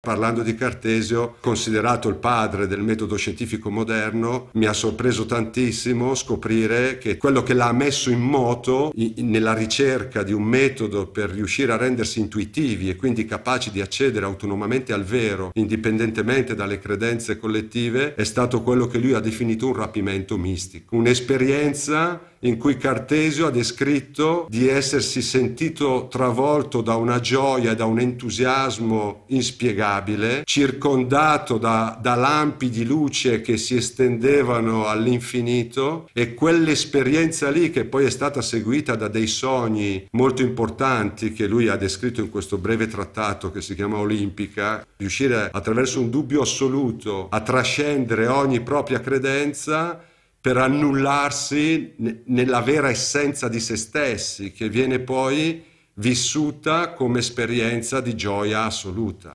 Parlando di Cartesio, considerato il padre del metodo scientifico moderno, mi ha sorpreso tantissimo scoprire che quello che l'ha messo in moto nella ricerca di un metodo per riuscire a rendersi intuitivi e quindi capaci di accedere autonomamente al vero, indipendentemente dalle credenze collettive, è stato quello che lui ha definito un rapimento mistico, un'esperienza in cui Cartesio ha descritto di essersi sentito travolto da una gioia, da un entusiasmo inspiegabile, circondato da, da lampi di luce che si estendevano all'infinito e quell'esperienza lì che poi è stata seguita da dei sogni molto importanti che lui ha descritto in questo breve trattato che si chiama Olimpica, riuscire attraverso un dubbio assoluto a trascendere ogni propria credenza per annullarsi nella vera essenza di se stessi, che viene poi vissuta come esperienza di gioia assoluta.